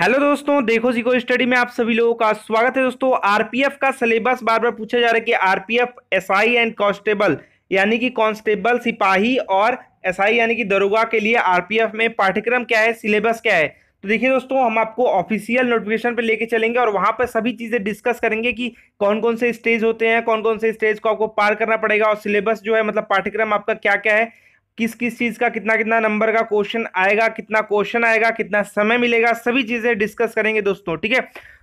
hello दोस्तों देखो को स्टडी में आप सभी लोगों का स्वागत है दोस्तों आरपीएफ का सिलेबस बार बार पूछा जा रहा है कि आरपीएफ एसआई एंड कांस्टेबल यानी कि कांस्टेबल सिपाही और एसआई यानी कि दरोगा के लिए आरपीएफ में पाठ्यक्रम क्या है सिलेबस क्या है तो देखिए दोस्तों हम आपको ऑफिशियल नोटिफिकेशन पर लेके चलेंगे और वहां पर सभी चीज़ें डिस्कस करेंगे कि कौन कौन से स्टेज होते हैं कौन कौन से स्टेज को आपको पार करना पड़ेगा और सिलेबस जो है मतलब पाठ्यक्रम आपका क्या क्या है किस किस चीज़ का कितना कितना नंबर का क्वेश्चन आएगा कितना क्वेश्चन आएगा कितना समय मिलेगा सभी चीज़ें डिस्कस करेंगे दोस्तों ठीक है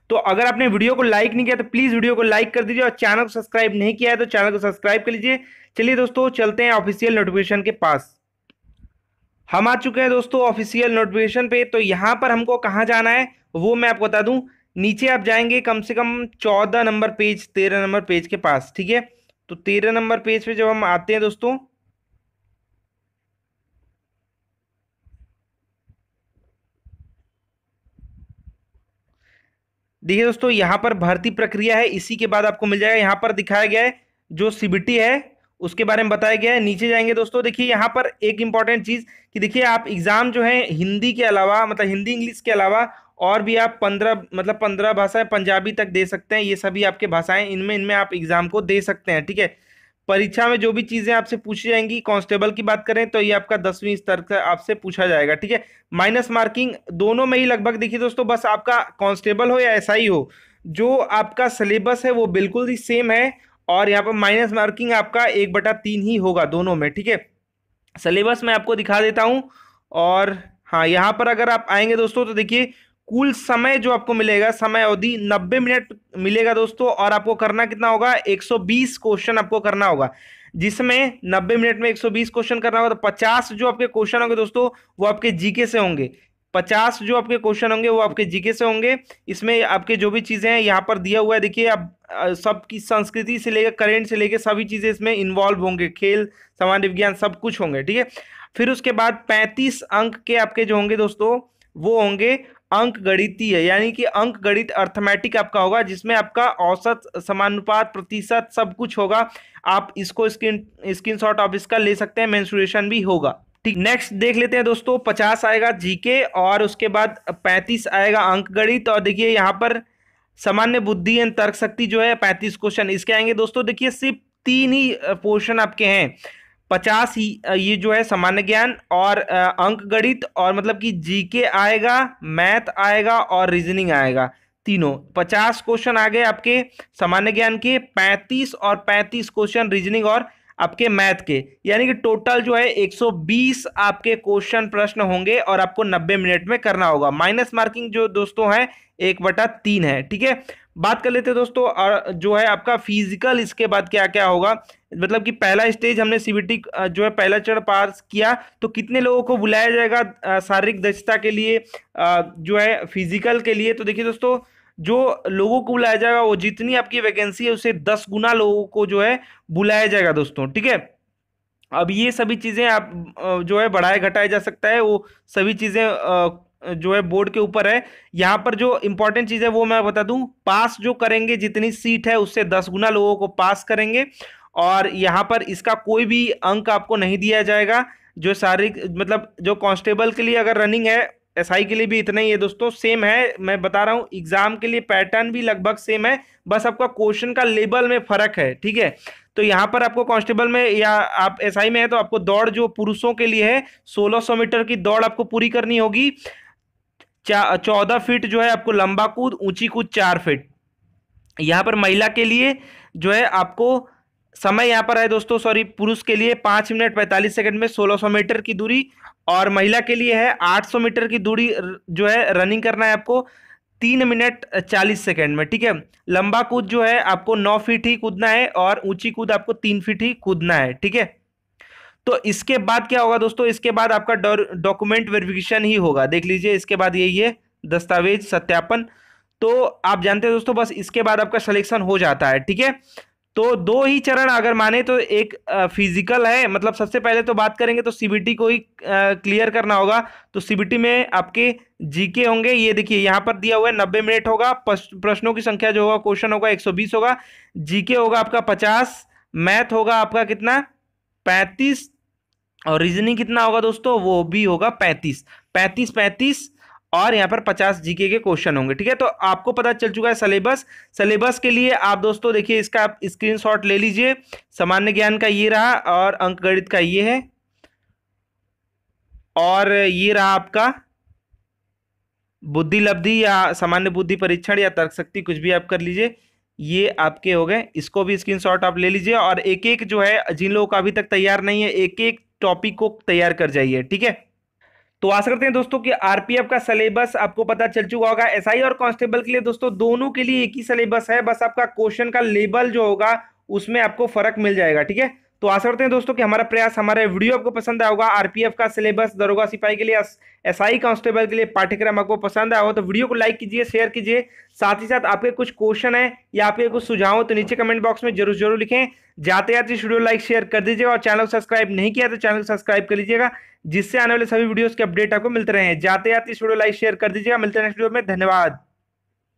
तो अगर आपने वीडियो को लाइक नहीं किया तो प्लीज़ वीडियो को लाइक कर दीजिए और चैनल को सब्सक्राइब नहीं किया है तो चैनल को सब्सक्राइब कर लीजिए चलिए दोस्तों चलते हैं ऑफिशियल नोटिफिकेशन के पास हम आ चुके हैं दोस्तों ऑफिशियल नोटिफिकेशन पे तो यहाँ पर हमको कहाँ जाना है वो मैं आपको बता दूँ नीचे आप जाएंगे कम से कम चौदह नंबर पेज तेरह नंबर पेज के पास ठीक है तो तेरह नंबर पेज पे जब हम आते हैं दोस्तों देखिए दोस्तों यहाँ पर भर्ती प्रक्रिया है इसी के बाद आपको मिल जाएगा यहाँ पर दिखाया गया है जो सीबीटी है उसके बारे में बताया गया है नीचे जाएंगे दोस्तों देखिए यहाँ पर एक इंपॉर्टेंट चीज़ कि देखिए आप एग्ज़ाम जो है हिंदी के अलावा मतलब हिंदी इंग्लिश के अलावा और भी आप पंद्रह मतलब पंद्रह भाषाएं पंजाबी तक दे सकते हैं ये सभी आपके भाषाएं इनमें इनमें आप एग्ज़ाम को दे सकते हैं ठीक है परीक्षा में जो भी चीज़ें आपसे पूछी जाएंगी कांस्टेबल की बात करें तो ये आपका दसवीं स्तर का आपसे पूछा जाएगा ठीक है माइनस मार्किंग दोनों में ही लगभग देखिए दोस्तों बस आपका कांस्टेबल हो या एसआई हो जो आपका सिलेबस है वो बिल्कुल ही सेम है और यहाँ पर माइनस मार्किंग आपका एक बटा तीन ही होगा दोनों में ठीक है सिलेबस मैं आपको दिखा देता हूँ और हाँ यहाँ पर अगर आप आएंगे दोस्तों तो देखिए कुल समय जो आपको मिलेगा समय अवधि 90 मिनट मिलेगा दोस्तों और आपको करना कितना होगा 120 क्वेश्चन आपको करना होगा जिसमें 90 मिनट में 120 क्वेश्चन करना होगा तो 50 जो आपके क्वेश्चन होंगे दोस्तों वो आपके जीके से होंगे 50 जो आपके क्वेश्चन होंगे वो आपके जीके से होंगे इसमें आपके जो भी चीज़ें हैं यहाँ पर दिया हुआ है देखिए आप सबकी संस्कृति से लेकर करेंट से लेकर सभी चीज़ें इसमें इन्वॉल्व होंगे खेल सामान्य विज्ञान सब कुछ होंगे ठीक है फिर उसके बाद पैंतीस अंक के आपके जो होंगे दोस्तों वो होंगे अंक गणितीय यानी कि अंक गणित अर्थमेटिक आपका होगा जिसमें आपका औसत समानुपात प्रतिशत सब कुछ होगा आप इसको स्क्रीन स्क्रीन शॉट आप इसका ले सकते हैं मैंसुरेशन भी होगा ठीक नेक्स्ट देख लेते हैं दोस्तों पचास आएगा जीके और उसके बाद पैंतीस आएगा अंक गणित और देखिए यहाँ पर सामान्य बुद्धि एंड तर्क शक्ति जो है पैंतीस क्वेश्चन इसके आएंगे दोस्तों देखिए सिर्फ तीन ही पोर्शन आपके हैं पचास ही ये जो है सामान्य ज्ञान और अंक गणित और मतलब कि जीके आएगा मैथ आएगा और रीजनिंग आएगा तीनों पचास क्वेश्चन आ गए आपके सामान्य ज्ञान के पैंतीस और पैंतीस क्वेश्चन रीजनिंग और आपके मैथ के यानी कि टोटल जो है 120 आपके क्वेश्चन प्रश्न होंगे और आपको 90 मिनट में करना होगा माइनस मार्किंग जो दोस्तों है एक बटा तीन है ठीक है बात कर लेते हैं दोस्तों जो है आपका फिजिकल इसके बाद क्या क्या होगा मतलब कि पहला स्टेज हमने सीबीटी जो है पहला चरण पास किया तो कितने लोगों को बुलाया जाएगा शारीरिक दक्षता के लिए जो है फिजिकल के लिए तो देखिए दोस्तों जो लोगों को बुलाया जाएगा वो जितनी आपकी वैकेंसी है उसे दस गुना लोगों को जो है बुलाया जाएगा दोस्तों ठीक है अब ये सभी चीज़ें आप जो है बढ़ाया घटाया जा सकता है वो सभी चीज़ें जो है बोर्ड के ऊपर है यहाँ पर जो इंपॉर्टेंट चीज़ है वो मैं बता दूँ पास जो करेंगे जितनी सीट है उससे दस गुना लोगों को पास करेंगे और यहाँ पर इसका कोई भी अंक आपको नहीं दिया जाएगा जो सारी मतलब जो कांस्टेबल के लिए अगर रनिंग है एसआई के लिए भी इतना ही है दोस्तों सेम है मैं बता रहा हूँ एग्जाम के लिए पैटर्न भी लगभग सेम है बस आपका क्वेश्चन का लेवल में फर्क है ठीक है तो यहाँ पर आपको कांस्टेबल में या आप एसआई में है तो आपको दौड़ जो पुरुषों के लिए है सौ मीटर की दौड़ आपको पूरी करनी होगी चौदह फीट जो है आपको लंबा कूद ऊंची कूद चार फीट यहाँ पर महिला के लिए जो है आपको समय यहाँ पर है दोस्तों सॉरी पुरुष के लिए पाँच मिनट पैंतालीस सेकंड में सोलह सौ मीटर की दूरी और महिला के लिए है आठ सौ मीटर की दूरी जो है रनिंग करना है आपको तीन मिनट चालीस सेकंड में ठीक है लंबा कूद जो है आपको नौ फीट ही कूदना है और ऊंची कूद आपको तीन फीट ही कूदना है ठीक है तो इसके बाद क्या होगा दोस्तों इसके बाद आपका डॉक्यूमेंट वेरिफिकेशन ही होगा देख लीजिए इसके बाद यही है दस्तावेज सत्यापन तो आप जानते हैं दोस्तों बस इसके बाद आपका सिलेक्शन हो जाता है ठीक है तो दो ही चरण अगर माने तो एक फिजिकल है मतलब सबसे पहले तो बात करेंगे तो सीबीटी को ही क्लियर करना होगा तो सीबीटी में आपके जीके होंगे ये देखिए यहाँ पर दिया हुआ है नब्बे मिनट होगा प्रश्नों की संख्या जो होगा क्वेश्चन होगा एक सौ बीस होगा जीके होगा आपका पचास मैथ होगा आपका कितना पैंतीस और रीजनिंग कितना होगा दोस्तों वो भी होगा पैंतीस पैंतीस पैंतीस और यहाँ पर पचास जीके के क्वेश्चन होंगे ठीक है तो आपको पता चल चुका है सिलेबस सिलेबस के लिए आप दोस्तों देखिए इसका आप स्क्रीनशॉट ले लीजिए सामान्य ज्ञान का ये रहा और अंकगणित का ये है और ये रहा आपका बुद्धि लब्धि या सामान्य बुद्धि परीक्षण या तर्क शक्ति कुछ भी आप कर लीजिए ये आपके हो गए इसको भी स्क्रीनशॉट आप ले लीजिए और एक एक जो है जिन लोगों का अभी तक तैयार नहीं है एक एक टॉपिक को तैयार कर जाइए ठीक है तो आशा करते हैं दोस्तों कि आरपीएफ का सिलेबस आपको पता चल चुका होगा एसआई और कांस्टेबल के लिए दोस्तों दोनों के लिए एक ही सिलेबस है बस आपका क्वेश्चन का लेबल जो होगा उसमें आपको फर्क मिल जाएगा ठीक है तो आशा करते हैं दोस्तों कि हमारा प्रयास हमारा वीडियो आपको पसंद आया होगा आरपीएफ का सिलेबस दरोगा सिपाही के लिए एसआई कांस्टेबल के लिए पाठ्यक्रम आपको पसंद आया हो तो वीडियो को लाइक कीजिए शेयर कीजिए साथ ही साथ आपके कुछ क्वेश्चन है या आपके कुछ सुझाव हो तो नीचे कमेंट बॉक्स में जरूर जरूर लिखें जाते जाते इस वीडियो लाइक शेयर कर दीजिएगा और चैनल सब्सक्राइब नहीं किया तो चैनल सब्सक्राइब कर लीजिएगा जिससे आने वाले सभी वीडियोज़ के अपडेट आपको मिलते रहे जाते जाते इस वीडियो लाइक शेयर कर दीजिएगा मिलते हैं नेक्स्ट वीडियो में धन्यवाद